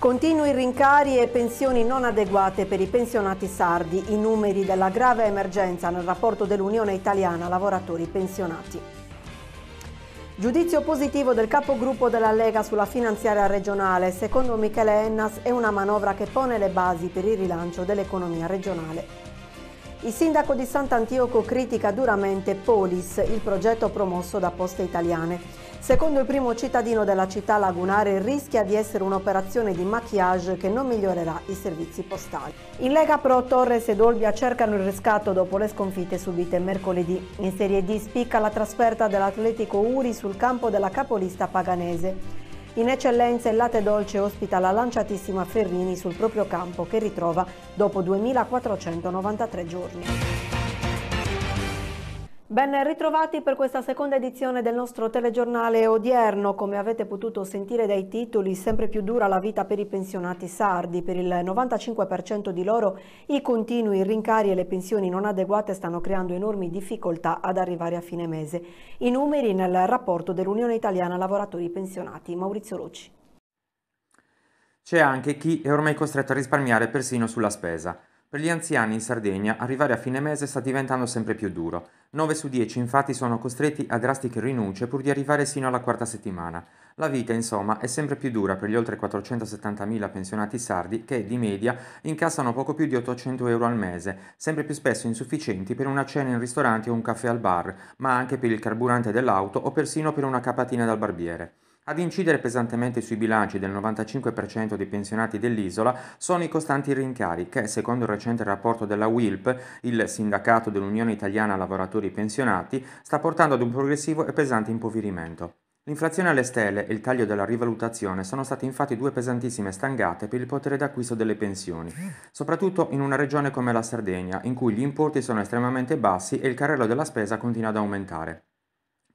Continui rincari e pensioni non adeguate per i pensionati sardi, i numeri della grave emergenza nel rapporto dell'Unione Italiana Lavoratori Pensionati. Giudizio positivo del capogruppo della Lega sulla finanziaria regionale, secondo Michele Ennas è una manovra che pone le basi per il rilancio dell'economia regionale. Il sindaco di Sant'Antioco critica duramente Polis, il progetto promosso da Poste Italiane. Secondo il primo cittadino della città lagunare rischia di essere un'operazione di maquillage che non migliorerà i servizi postali. In Lega Pro Torres e Dolbia cercano il riscatto dopo le sconfitte subite mercoledì. In Serie D spicca la trasferta dell'Atletico Uri sul campo della capolista paganese. In eccellenza il latte dolce ospita la lanciatissima Ferrini sul proprio campo che ritrova dopo 2493 giorni. Ben ritrovati per questa seconda edizione del nostro telegiornale odierno. Come avete potuto sentire dai titoli, sempre più dura la vita per i pensionati sardi. Per il 95% di loro i continui rincari e le pensioni non adeguate stanno creando enormi difficoltà ad arrivare a fine mese. I numeri nel rapporto dell'Unione Italiana Lavoratori Pensionati. Maurizio Rocci. C'è anche chi è ormai costretto a risparmiare persino sulla spesa. Per gli anziani in Sardegna arrivare a fine mese sta diventando sempre più duro. 9 su 10 infatti sono costretti a drastiche rinunce pur di arrivare sino alla quarta settimana. La vita insomma è sempre più dura per gli oltre 470.000 pensionati sardi che di media incassano poco più di 800 euro al mese, sempre più spesso insufficienti per una cena in ristorante o un caffè al bar, ma anche per il carburante dell'auto o persino per una capatina dal barbiere. Ad incidere pesantemente sui bilanci del 95% dei pensionati dell'isola sono i costanti rincari che, secondo il recente rapporto della WILP, il sindacato dell'Unione Italiana Lavoratori Pensionati, sta portando ad un progressivo e pesante impoverimento. L'inflazione alle stelle e il taglio della rivalutazione sono state infatti due pesantissime stangate per il potere d'acquisto delle pensioni, soprattutto in una regione come la Sardegna, in cui gli importi sono estremamente bassi e il carrello della spesa continua ad aumentare.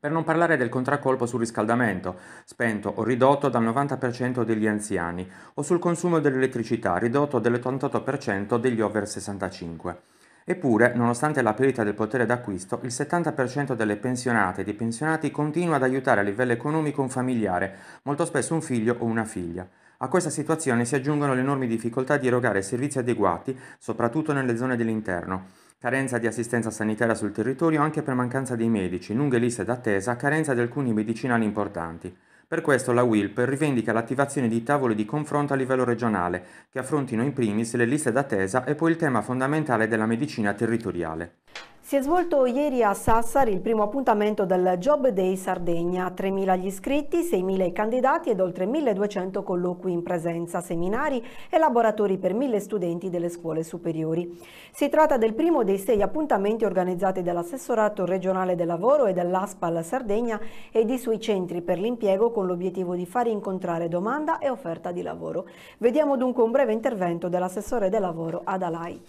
Per non parlare del contraccolpo sul riscaldamento, spento o ridotto dal 90% degli anziani, o sul consumo dell'elettricità, ridotto dell'88% degli over 65. Eppure, nonostante la perdita del potere d'acquisto, il 70% delle pensionate e dei pensionati continua ad aiutare a livello economico un familiare, molto spesso un figlio o una figlia. A questa situazione si aggiungono le enormi difficoltà di erogare servizi adeguati, soprattutto nelle zone dell'interno. Carenza di assistenza sanitaria sul territorio anche per mancanza di medici, lunghe liste d'attesa, carenza di alcuni medicinali importanti. Per questo la WILP rivendica l'attivazione di tavoli di confronto a livello regionale, che affrontino in primis le liste d'attesa e poi il tema fondamentale della medicina territoriale. Si è svolto ieri a Sassari il primo appuntamento del Job Day Sardegna, 3.000 gli iscritti, 6.000 i candidati ed oltre 1.200 colloqui in presenza, seminari e laboratori per 1.000 studenti delle scuole superiori. Si tratta del primo dei sei appuntamenti organizzati dall'assessorato regionale del lavoro e dall'ASPAL Sardegna e di suoi centri per l'impiego con l'obiettivo di far incontrare domanda e offerta di lavoro. Vediamo dunque un breve intervento dell'assessore del lavoro Adalai.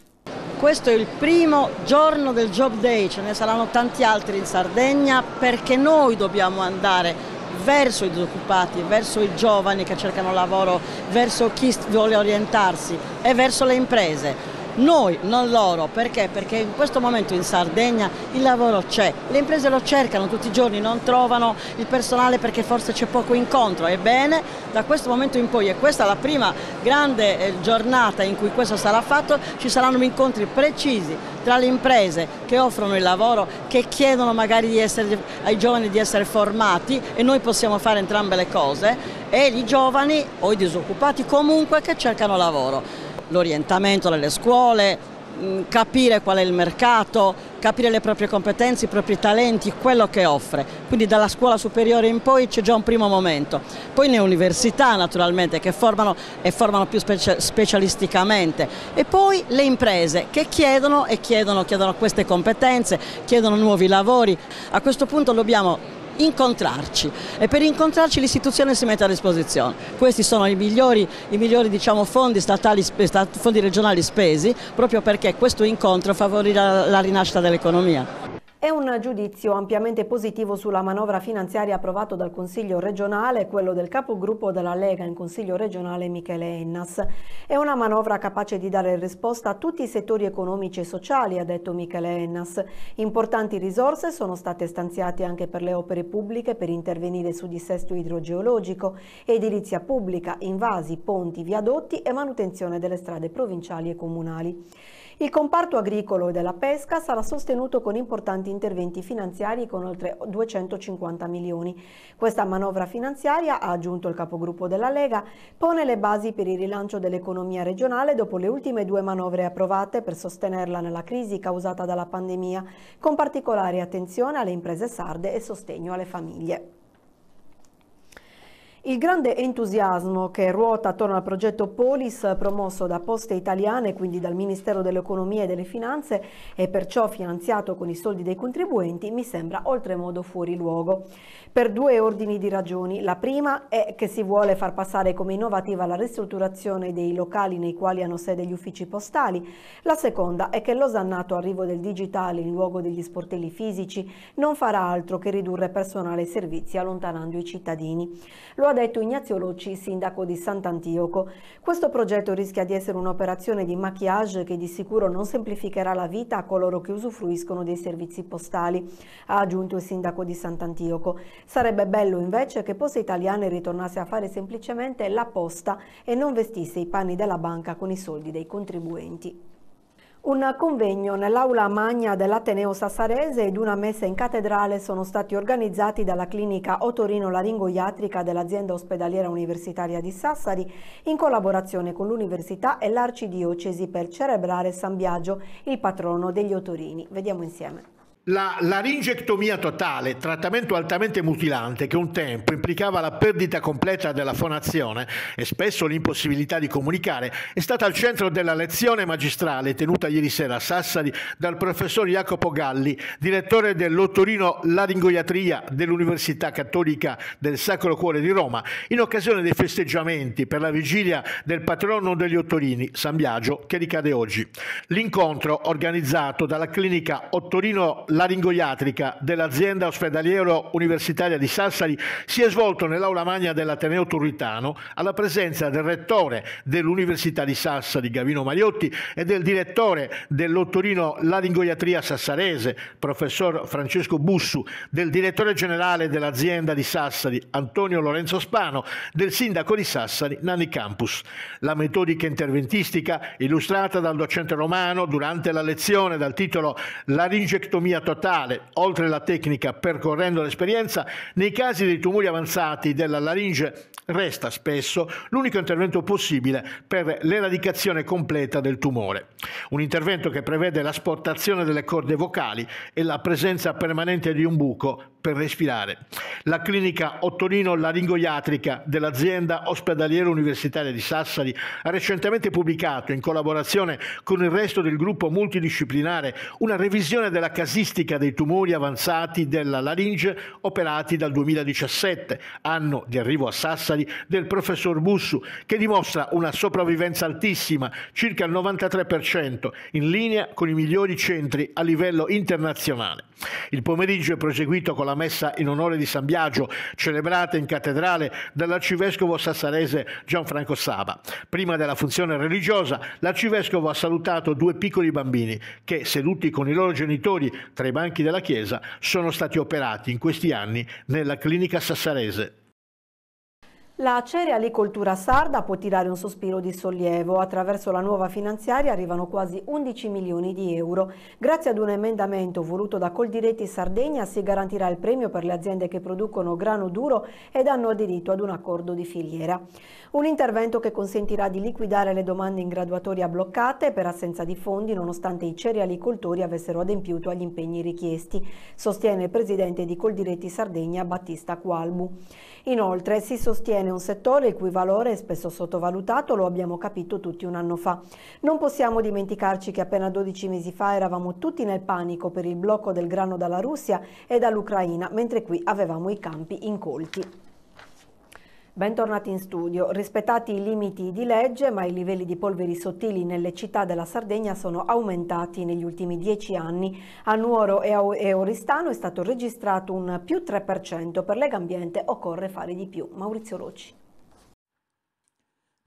Questo è il primo giorno del Job Day, ce ne saranno tanti altri in Sardegna perché noi dobbiamo andare verso i disoccupati, verso i giovani che cercano lavoro, verso chi vuole orientarsi e verso le imprese noi, non loro, perché? Perché in questo momento in Sardegna il lavoro c'è, le imprese lo cercano tutti i giorni, non trovano il personale perché forse c'è poco incontro, ebbene da questo momento in poi, e questa è la prima grande eh, giornata in cui questo sarà fatto, ci saranno incontri precisi tra le imprese che offrono il lavoro, che chiedono magari essere, ai giovani di essere formati e noi possiamo fare entrambe le cose, e i giovani o i disoccupati comunque che cercano lavoro l'orientamento delle scuole, mm, capire qual è il mercato, capire le proprie competenze, i propri talenti, quello che offre. Quindi dalla scuola superiore in poi c'è già un primo momento. Poi le università naturalmente che formano e formano più specialisticamente e poi le imprese che chiedono e chiedono, chiedono queste competenze, chiedono nuovi lavori. A questo punto dobbiamo incontrarci e per incontrarci l'istituzione si mette a disposizione. Questi sono i migliori, i migliori diciamo, fondi, statali, fondi regionali spesi proprio perché questo incontro favorirà la rinascita dell'economia. È un giudizio ampiamente positivo sulla manovra finanziaria approvato dal Consiglio regionale, quello del capogruppo della Lega in Consiglio regionale Michele Ennas. È una manovra capace di dare risposta a tutti i settori economici e sociali, ha detto Michele Ennas. Importanti risorse sono state stanziate anche per le opere pubbliche per intervenire su dissesto idrogeologico, edilizia pubblica, invasi, ponti, viadotti e manutenzione delle strade provinciali e comunali. Il comparto agricolo e della pesca sarà sostenuto con importanti interventi finanziari con oltre 250 milioni. Questa manovra finanziaria, ha aggiunto il capogruppo della Lega, pone le basi per il rilancio dell'economia regionale dopo le ultime due manovre approvate per sostenerla nella crisi causata dalla pandemia, con particolare attenzione alle imprese sarde e sostegno alle famiglie. Il grande entusiasmo che ruota attorno al progetto Polis promosso da Poste Italiane, quindi dal Ministero dell'Economia e delle Finanze e perciò finanziato con i soldi dei contribuenti, mi sembra oltremodo fuori luogo. Per due ordini di ragioni. La prima è che si vuole far passare come innovativa la ristrutturazione dei locali nei quali hanno sede gli uffici postali. La seconda è che l'osannato arrivo del digitale in luogo degli sportelli fisici non farà altro che ridurre personale e servizi allontanando i cittadini. Lo ha detto Ignazio Locci, sindaco di Sant'Antioco. Questo progetto rischia di essere un'operazione di maquillage che di sicuro non semplificherà la vita a coloro che usufruiscono dei servizi postali, ha aggiunto il sindaco di Sant'Antioco. Sarebbe bello invece che Poste Italiane ritornasse a fare semplicemente la posta e non vestisse i panni della banca con i soldi dei contribuenti. Un convegno nell'aula magna dell'Ateneo Sassarese ed una messa in cattedrale sono stati organizzati dalla clinica Otorino Laringoiatrica dell'azienda ospedaliera universitaria di Sassari in collaborazione con l'Università e l'Arcidiocesi per celebrare San Biagio, il patrono degli Otorini. Vediamo insieme. La laringectomia totale, trattamento altamente mutilante che un tempo implicava la perdita completa della fonazione e spesso l'impossibilità di comunicare, è stata al centro della lezione magistrale tenuta ieri sera a Sassari dal professor Jacopo Galli, direttore dell'Ottorino Laringoiatria dell'Università Cattolica del Sacro Cuore di Roma, in occasione dei festeggiamenti per la vigilia del patrono degli Ottorini, San Biagio, che ricade oggi. L'incontro, organizzato dalla clinica Ottorino Laringoiatria, laringoiatrica dell'azienda ospedaliero universitaria di Sassari si è svolto nell'aula magna dell'Ateneo Turritano alla presenza del rettore dell'Università di Sassari Gavino Mariotti e del direttore dell'Ottorino Laringoiatria Sassarese, professor Francesco Bussu, del direttore generale dell'azienda di Sassari Antonio Lorenzo Spano, del sindaco di Sassari Nanni Campus. La metodica interventistica illustrata dal docente romano durante la lezione dal titolo Laringectomia totale, oltre la tecnica percorrendo l'esperienza, nei casi di tumori avanzati della laringe resta spesso l'unico intervento possibile per l'eradicazione completa del tumore. Un intervento che prevede l'asportazione delle corde vocali e la presenza permanente di un buco per respirare. La clinica ottorino-laringoiatrica dell'azienda ospedaliera universitaria di Sassari ha recentemente pubblicato, in collaborazione con il resto del gruppo multidisciplinare, una revisione della casistica dei tumori avanzati della laringe operati dal 2017, anno di arrivo a Sassari Cesari del professor Bussu, che dimostra una sopravvivenza altissima, circa il 93%, in linea con i migliori centri a livello internazionale. Il pomeriggio è proseguito con la messa in onore di San Biagio, celebrata in cattedrale dall'arcivescovo sassarese Gianfranco Saba. Prima della funzione religiosa, l'arcivescovo ha salutato due piccoli bambini che, seduti con i loro genitori tra i banchi della chiesa, sono stati operati in questi anni nella clinica sassarese. La cerealicoltura sarda può tirare un sospiro di sollievo. Attraverso la nuova finanziaria arrivano quasi 11 milioni di euro. Grazie ad un emendamento voluto da Coldiretti Sardegna si garantirà il premio per le aziende che producono grano duro ed hanno aderito ad un accordo di filiera. Un intervento che consentirà di liquidare le domande in graduatoria bloccate per assenza di fondi nonostante i cerealicoltori avessero adempiuto agli impegni richiesti, sostiene il presidente di Coldiretti Sardegna Battista Qualbu. Inoltre si sostiene appartiene un settore il cui valore è spesso sottovalutato, lo abbiamo capito tutti un anno fa. Non possiamo dimenticarci che appena 12 mesi fa eravamo tutti nel panico per il blocco del grano dalla Russia e dall'Ucraina, mentre qui avevamo i campi incolti. Bentornati in studio. Rispettati i limiti di legge, ma i livelli di polveri sottili nelle città della Sardegna sono aumentati negli ultimi dieci anni. A Nuoro e Oristano è stato registrato un più 3%. Per Legambiente occorre fare di più. Maurizio Rocci.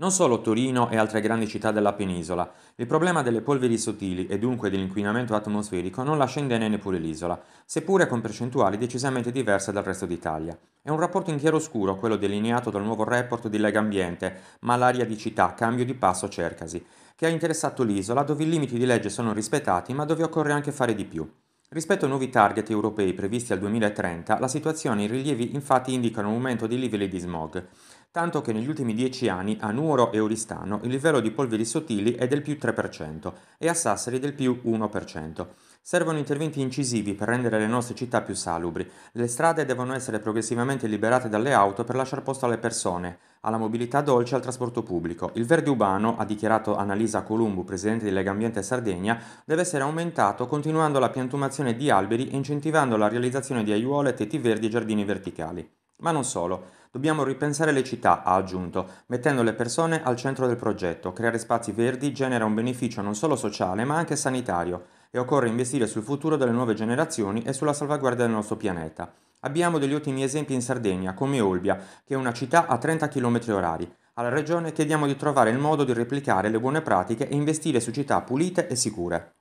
Non solo Torino e altre grandi città della penisola, il problema delle polveri sottili e dunque dell'inquinamento atmosferico non lascia indenne neppure l'isola, seppure con percentuali decisamente diverse dal resto d'Italia. È un rapporto in chiaroscuro quello delineato dal nuovo report di Lega Ambiente, Malaria di città, cambio di passo cercasi, che ha interessato l'isola dove i limiti di legge sono rispettati ma dove occorre anche fare di più. Rispetto ai nuovi target europei previsti al 2030, la situazione e i rilievi infatti indicano un aumento dei livelli di smog tanto che negli ultimi dieci anni a Nuoro e Oristano il livello di polveri sottili è del più 3% e a Sassari del più 1%. Servono interventi incisivi per rendere le nostre città più salubri. Le strade devono essere progressivamente liberate dalle auto per lasciare posto alle persone, alla mobilità dolce e al trasporto pubblico. Il verde urbano, ha dichiarato Annalisa Columbu, presidente di Legambiente Sardegna, deve essere aumentato continuando la piantumazione di alberi e incentivando la realizzazione di aiuole, tetti verdi e giardini verticali. Ma non solo. Dobbiamo ripensare le città, ha aggiunto, mettendo le persone al centro del progetto. Creare spazi verdi genera un beneficio non solo sociale ma anche sanitario e occorre investire sul futuro delle nuove generazioni e sulla salvaguardia del nostro pianeta. Abbiamo degli ottimi esempi in Sardegna, come Olbia, che è una città a 30 km orari. Alla Regione chiediamo di trovare il modo di replicare le buone pratiche e investire su città pulite e sicure.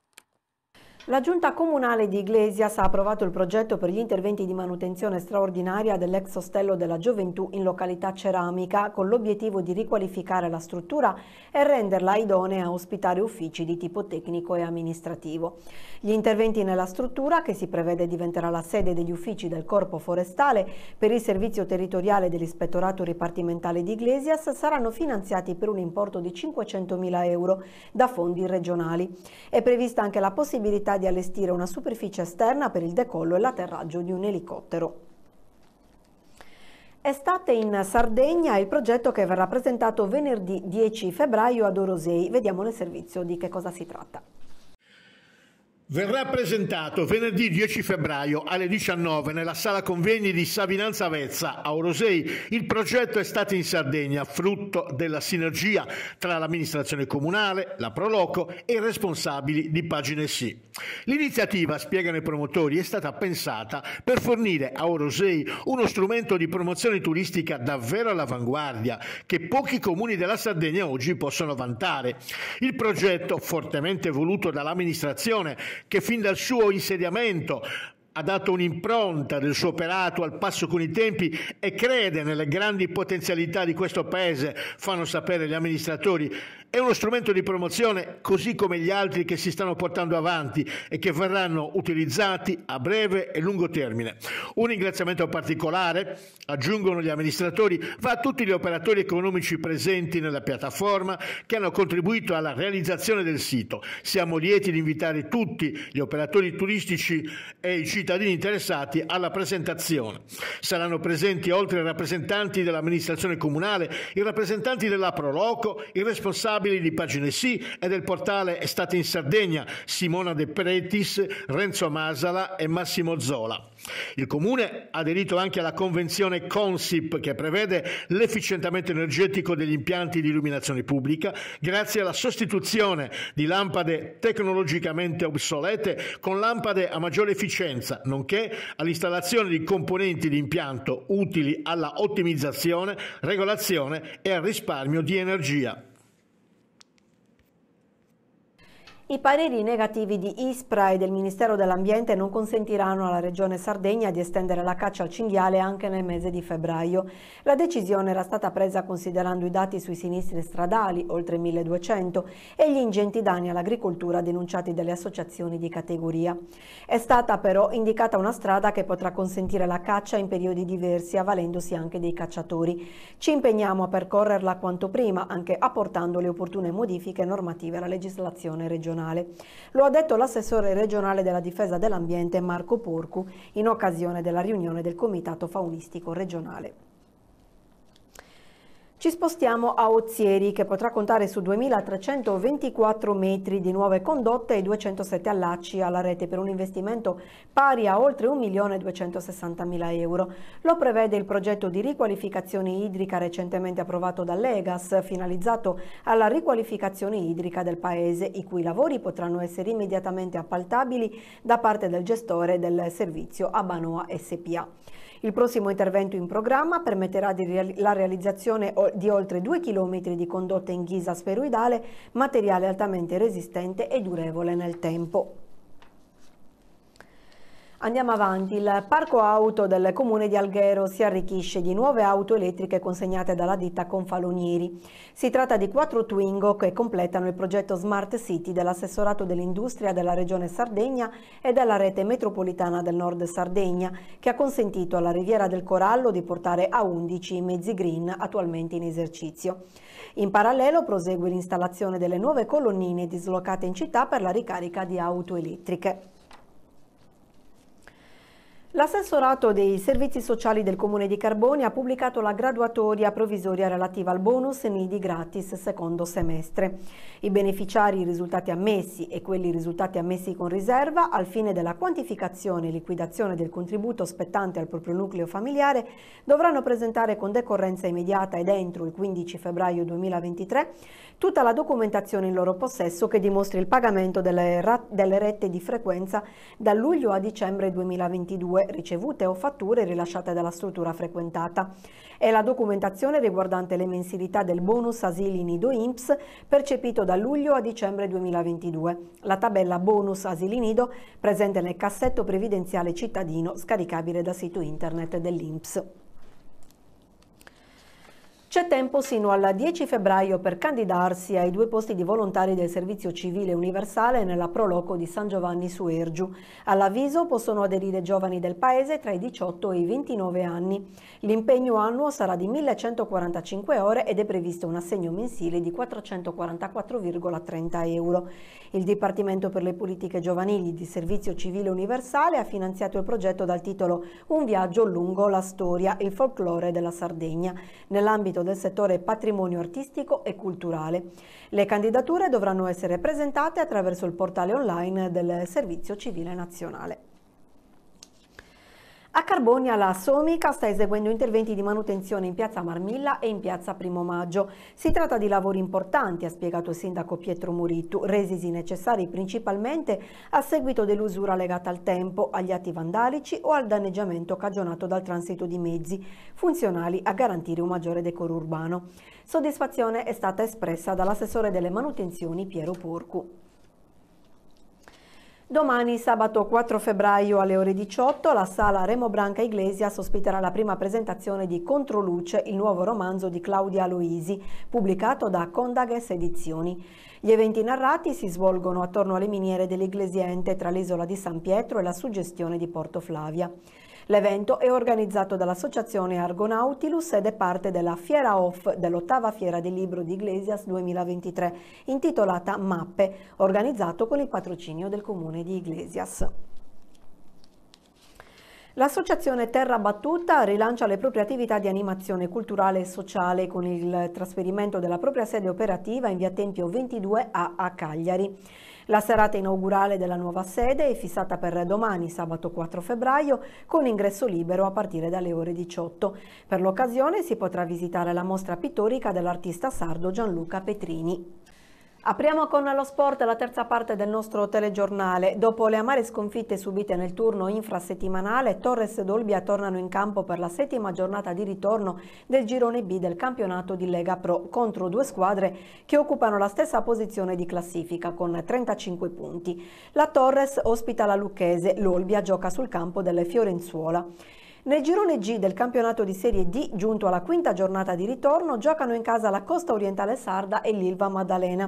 La Giunta Comunale di Iglesias ha approvato il progetto per gli interventi di manutenzione straordinaria dell'ex ostello della gioventù in località Ceramica con l'obiettivo di riqualificare la struttura e renderla idonea a ospitare uffici di tipo tecnico e amministrativo. Gli interventi nella struttura, che si prevede diventerà la sede degli uffici del Corpo Forestale per il servizio territoriale dell'Ispettorato Ripartimentale di Iglesias, saranno finanziati per un importo di 500.000 euro da fondi regionali. È prevista anche la possibilità di allestire una superficie esterna per il decollo e l'atterraggio di un elicottero. Estate in Sardegna è il progetto che verrà presentato venerdì 10 febbraio ad Orosei. Vediamo nel servizio di che cosa si tratta verrà presentato venerdì 10 febbraio alle 19 nella sala convegni di Savinanza Avezza a Orosei. Il progetto è stato in Sardegna frutto della sinergia tra l'amministrazione comunale, la Proloco e i responsabili di Pagine Sì. L'iniziativa, spiegano i promotori, è stata pensata per fornire a Orosei uno strumento di promozione turistica davvero all'avanguardia che pochi comuni della Sardegna oggi possono vantare. Il progetto, fortemente voluto dall'amministrazione, che fin dal suo insediamento ha dato un'impronta del suo operato al passo con i tempi e crede nelle grandi potenzialità di questo paese, fanno sapere gli amministratori è uno strumento di promozione così come gli altri che si stanno portando avanti e che verranno utilizzati a breve e lungo termine. Un ringraziamento particolare, aggiungono gli amministratori, va a tutti gli operatori economici presenti nella piattaforma che hanno contribuito alla realizzazione del sito. Siamo lieti di invitare tutti gli operatori turistici e i cittadini interessati alla presentazione. Saranno presenti oltre ai rappresentanti dell'amministrazione comunale, i rappresentanti della Proloco, i responsabili responsabili di Pagine Sì e del portale Estate in Sardegna, Simona De Pretis, Renzo Masala e Massimo Zola. Il Comune ha aderito anche alla convenzione CONSIP che prevede l'efficientamento energetico degli impianti di illuminazione pubblica grazie alla sostituzione di lampade tecnologicamente obsolete con lampade a maggiore efficienza, nonché all'installazione di componenti di impianto utili alla ottimizzazione, regolazione e al risparmio di energia. I pareri negativi di ISPRA e del Ministero dell'Ambiente non consentiranno alla Regione Sardegna di estendere la caccia al cinghiale anche nel mese di febbraio. La decisione era stata presa considerando i dati sui sinistri stradali, oltre 1200, e gli ingenti danni all'agricoltura denunciati dalle associazioni di categoria. È stata però indicata una strada che potrà consentire la caccia in periodi diversi, avvalendosi anche dei cacciatori. Ci impegniamo a percorrerla quanto prima, anche apportando le opportune modifiche normative alla legislazione regionale nazionale. Lo ha detto l'assessore regionale della difesa dell'ambiente Marco Porcu in occasione della riunione del Comitato Faunistico regionale. Ci spostiamo a Ozieri che potrà contare su 2.324 metri di nuove condotte e 207 allacci alla rete per un investimento pari a oltre 1.260.000 euro. Lo prevede il progetto di riqualificazione idrica recentemente approvato dall'Egas, finalizzato alla riqualificazione idrica del Paese, i cui lavori potranno essere immediatamente appaltabili da parte del gestore del servizio Abanoa SPA. Il prossimo intervento in programma permetterà reali la realizzazione di oltre 2 km di condotta in ghisa sferoidale, materiale altamente resistente e durevole nel tempo. Andiamo avanti, il parco auto del comune di Alghero si arricchisce di nuove auto elettriche consegnate dalla ditta Confalonieri. Si tratta di quattro Twingo che completano il progetto Smart City dell'assessorato dell'industria della regione Sardegna e della rete metropolitana del nord Sardegna che ha consentito alla Riviera del Corallo di portare a 11 i mezzi green attualmente in esercizio. In parallelo prosegue l'installazione delle nuove colonnine dislocate in città per la ricarica di auto elettriche. L'assessorato dei servizi sociali del Comune di Carboni ha pubblicato la graduatoria provvisoria relativa al bonus Nidi gratis secondo semestre. I beneficiari risultati ammessi e quelli risultati ammessi con riserva al fine della quantificazione e liquidazione del contributo spettante al proprio nucleo familiare dovranno presentare con decorrenza immediata ed entro il 15 febbraio 2023 tutta la documentazione in loro possesso che dimostri il pagamento delle, delle rette di frequenza da luglio a dicembre 2022 2 ricevute o fatture rilasciate dalla struttura frequentata e la documentazione riguardante le mensilità del bonus asili nido INPS percepito da luglio a dicembre 2022. La tabella bonus asili nido presente nel cassetto previdenziale cittadino scaricabile da sito internet dell'INPS. C'è tempo sino al 10 febbraio per candidarsi ai due posti di volontari del Servizio Civile Universale nella Proloco di San Giovanni su Ergiu. All'avviso possono aderire giovani del paese tra i 18 e i 29 anni. L'impegno annuo sarà di 1145 ore ed è previsto un assegno mensile di 444,30 euro. Il Dipartimento per le Politiche Giovanili di Servizio Civile Universale ha finanziato il progetto dal titolo Un viaggio lungo la storia, il folklore della Sardegna. Nell'ambito nell'ambito del settore patrimonio artistico e culturale. Le candidature dovranno essere presentate attraverso il portale online del Servizio Civile Nazionale. A Carbonia la Somica sta eseguendo interventi di manutenzione in piazza Marmilla e in piazza Primo Maggio. Si tratta di lavori importanti, ha spiegato il sindaco Pietro Muritu, resisi necessari principalmente a seguito dell'usura legata al tempo, agli atti vandalici o al danneggiamento cagionato dal transito di mezzi, funzionali a garantire un maggiore decoro urbano. Soddisfazione è stata espressa dall'assessore delle manutenzioni Piero Porcu. Domani sabato 4 febbraio alle ore 18 la sala Remo Branca Iglesias ospiterà la prima presentazione di Controluce, il nuovo romanzo di Claudia Aloisi, pubblicato da Condages Edizioni. Gli eventi narrati si svolgono attorno alle miniere dell'Iglesiente tra l'isola di San Pietro e la suggestione di Porto Flavia. L'evento è organizzato dall'associazione Argonautilus ed è parte della Fiera Off dell'ottava Fiera del Libro di Iglesias 2023, intitolata Mappe, organizzato con il patrocinio del Comune di Iglesias. L'associazione Terra Battuta rilancia le proprie attività di animazione culturale e sociale con il trasferimento della propria sede operativa in via Tempio 22A a Cagliari. La serata inaugurale della nuova sede è fissata per domani, sabato 4 febbraio, con ingresso libero a partire dalle ore 18. Per l'occasione si potrà visitare la mostra pittorica dell'artista sardo Gianluca Petrini. Apriamo con lo sport la terza parte del nostro telegiornale. Dopo le amare sconfitte subite nel turno infrasettimanale, Torres e Dolbia tornano in campo per la settima giornata di ritorno del girone B del campionato di Lega Pro contro due squadre che occupano la stessa posizione di classifica con 35 punti. La Torres ospita la Lucchese, l'Olbia gioca sul campo delle Fiorenzuola. Nel girone G del campionato di Serie D, giunto alla quinta giornata di ritorno, giocano in casa la Costa Orientale Sarda e l'Ilva Maddalena,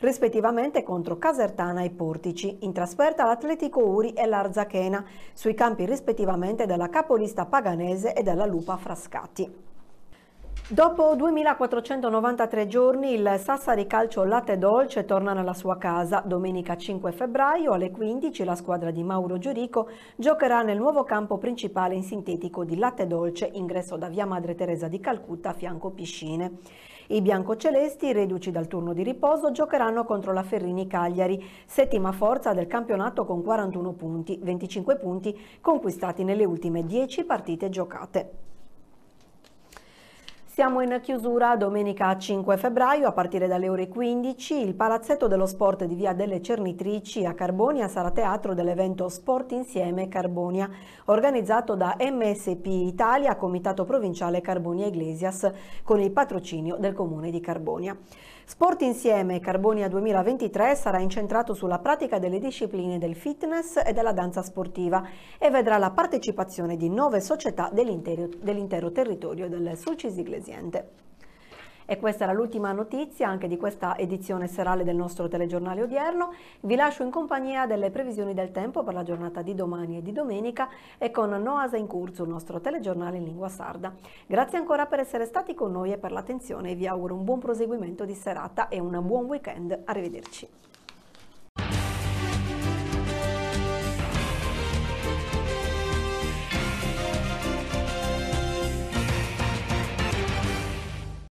rispettivamente contro Casertana e Portici, in trasferta l'Atletico Uri e l'Arzachena, sui campi rispettivamente della capolista Paganese e della Lupa Frascati. Dopo 2493 giorni il Sassari Calcio Latte Dolce torna nella sua casa. Domenica 5 febbraio alle 15 la squadra di Mauro Giurico giocherà nel nuovo campo principale in sintetico di Latte Dolce, ingresso da via Madre Teresa di Calcutta a fianco piscine. I biancocelesti, reduci dal turno di riposo, giocheranno contro la Ferrini Cagliari, settima forza del campionato con 41 punti, 25 punti conquistati nelle ultime 10 partite giocate. Siamo in chiusura domenica 5 febbraio a partire dalle ore 15 il palazzetto dello sport di Via delle Cernitrici a Carbonia sarà teatro dell'evento Sport Insieme Carbonia organizzato da MSP Italia Comitato Provinciale Carbonia Iglesias con il patrocinio del Comune di Carbonia. Sport Insieme Carbonia 2023 sarà incentrato sulla pratica delle discipline del fitness e della danza sportiva e vedrà la partecipazione di nove società dell'intero dell territorio del Sulcis Iglesiente. E questa era l'ultima notizia anche di questa edizione serale del nostro telegiornale odierno. Vi lascio in compagnia delle previsioni del tempo per la giornata di domani e di domenica e con Noasa Incurso, il nostro telegiornale in lingua sarda. Grazie ancora per essere stati con noi e per l'attenzione. Vi auguro un buon proseguimento di serata e un buon weekend. Arrivederci.